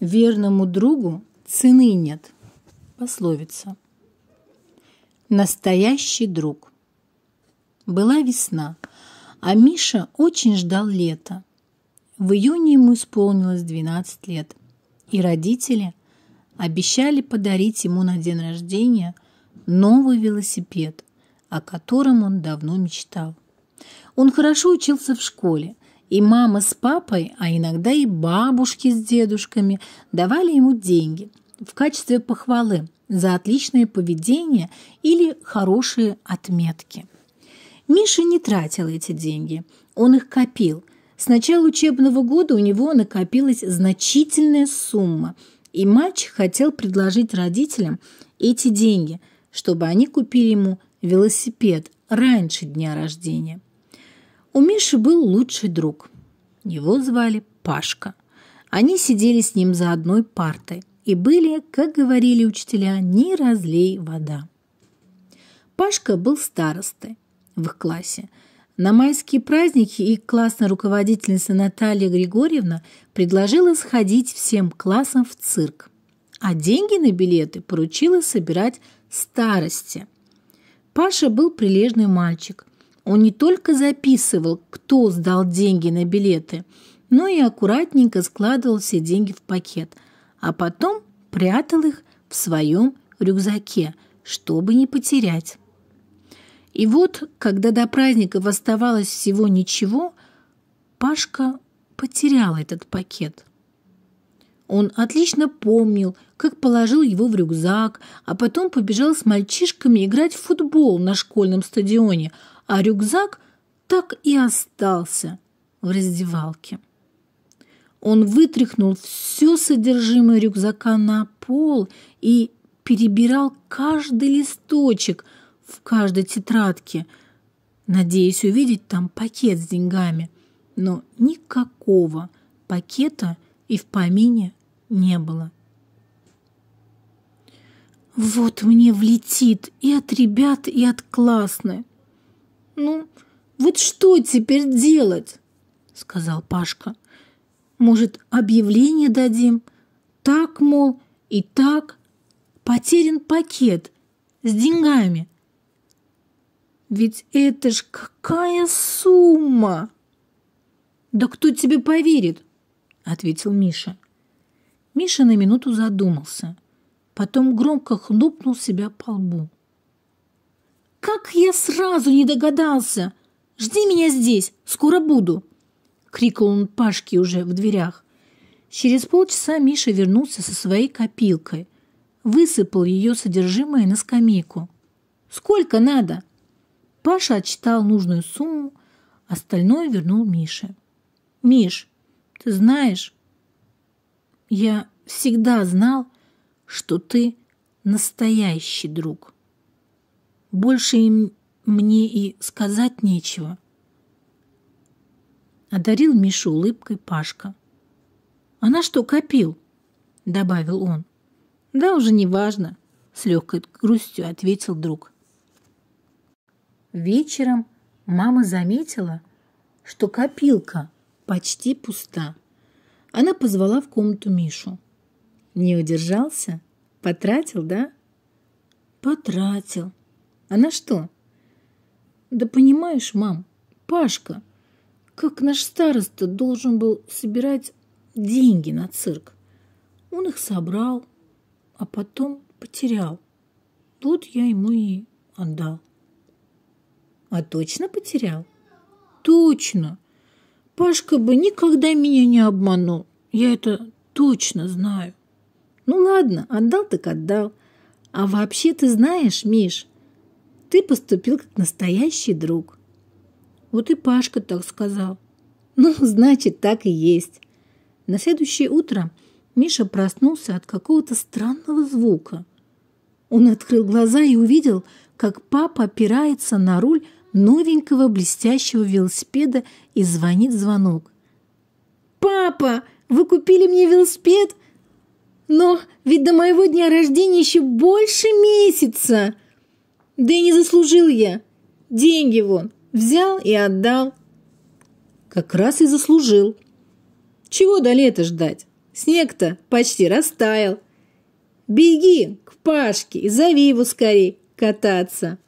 Верному другу цены нет. Пословица. Настоящий друг. Была весна, а Миша очень ждал лета. В июне ему исполнилось 12 лет, и родители обещали подарить ему на день рождения новый велосипед, о котором он давно мечтал. Он хорошо учился в школе, и мама с папой, а иногда и бабушки с дедушками давали ему деньги в качестве похвалы за отличное поведение или хорошие отметки. Миша не тратил эти деньги, он их копил. С начала учебного года у него накопилась значительная сумма, и мальчик хотел предложить родителям эти деньги, чтобы они купили ему велосипед раньше дня рождения. У Миши был лучший друг. Его звали Пашка. Они сидели с ним за одной партой и были, как говорили учителя, не разлей вода. Пашка был старостой в их классе. На майские праздники их классная руководительница Наталья Григорьевна предложила сходить всем классом в цирк, а деньги на билеты поручила собирать старости. Паша был прилежный мальчик, он не только записывал, кто сдал деньги на билеты, но и аккуратненько складывал все деньги в пакет, а потом прятал их в своем рюкзаке, чтобы не потерять. И вот, когда до праздника оставалось всего ничего, Пашка потерял этот пакет. Он отлично помнил, как положил его в рюкзак, а потом побежал с мальчишками играть в футбол на школьном стадионе, а рюкзак так и остался в раздевалке. Он вытряхнул все содержимое рюкзака на пол и перебирал каждый листочек в каждой тетрадке, надеясь увидеть там пакет с деньгами. Но никакого пакета и в помине не было. Вот мне влетит и от ребят, и от классной. «Ну, вот что теперь делать?» — сказал Пашка. «Может, объявление дадим? Так, мол, и так. Потерян пакет с деньгами. Ведь это ж какая сумма!» «Да кто тебе поверит?» — ответил Миша. Миша на минуту задумался, потом громко хлопнул себя по лбу. «Как я сразу не догадался! Жди меня здесь, скоро буду!» — крикнул он Пашке уже в дверях. Через полчаса Миша вернулся со своей копилкой. Высыпал ее содержимое на скамейку. «Сколько надо?» Паша отчитал нужную сумму, остальное вернул Мише. «Миш, ты знаешь, я всегда знал, что ты настоящий друг». Больше им мне и сказать нечего. Одарил Мишу улыбкой Пашка. Она что копил?» – добавил он. «Да уже не важно», – с легкой грустью ответил друг. Вечером мама заметила, что копилка почти пуста. Она позвала в комнату Мишу. «Не удержался? Потратил, да?» «Потратил», она а что? Да понимаешь, мам, Пашка, как наш староста должен был собирать деньги на цирк. Он их собрал, а потом потерял. Вот я ему и отдал. А точно потерял? Точно. Пашка бы никогда меня не обманул. Я это точно знаю. Ну ладно, отдал так отдал. А вообще ты знаешь, Миш, ты поступил как настоящий друг. Вот и Пашка так сказал. Ну, значит, так и есть. На следующее утро Миша проснулся от какого-то странного звука. Он открыл глаза и увидел, как папа опирается на руль новенького блестящего велосипеда и звонит звонок. «Папа, вы купили мне велосипед? Но ведь до моего дня рождения еще больше месяца!» Да и не заслужил я. Деньги вон. Взял и отдал. Как раз и заслужил. Чего до лета ждать? Снег-то почти растаял. Беги к Пашке и зови его скорей кататься.